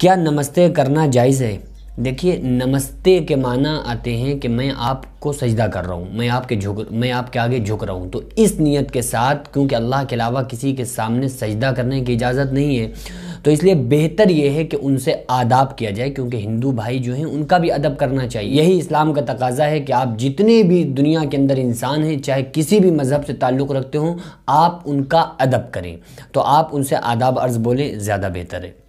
क्या नमस्ते करना जायज़ है देखिए नमस्ते के माना आते हैं कि मैं आपको सजदा कर रहा हूँ मैं आपके झुक मैं आपके आगे झुक रहा हूँ तो इस नियत के साथ क्योंकि अल्लाह के अलावा किसी के सामने सजदा करने की इजाज़त नहीं है तो इसलिए बेहतर यह है कि उनसे आदाब किया जाए क्योंकि हिंदू भाई जो हैं उनका भी अदब करना चाहिए यही इस्लाम का तकाजा है कि आप जितने भी दुनिया के अंदर इंसान हैं चाहे किसी भी मज़हब से ताल्लुक़ रखते हों आप उनका अदब करें तो आप उनसे आदाब अर्ज़ बोलें ज़्यादा बेहतर है